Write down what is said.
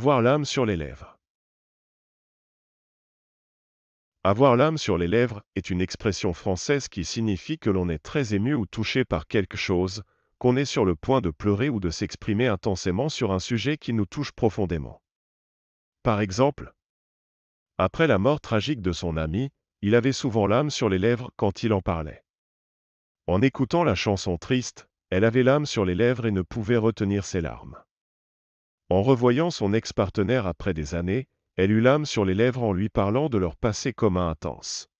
Avoir l'âme sur les lèvres. Avoir l'âme sur les lèvres est une expression française qui signifie que l'on est très ému ou touché par quelque chose, qu'on est sur le point de pleurer ou de s'exprimer intensément sur un sujet qui nous touche profondément. Par exemple, après la mort tragique de son ami, il avait souvent l'âme sur les lèvres quand il en parlait. En écoutant la chanson triste, elle avait l'âme sur les lèvres et ne pouvait retenir ses larmes. En revoyant son ex-partenaire après des années, elle eut l'âme sur les lèvres en lui parlant de leur passé commun intense.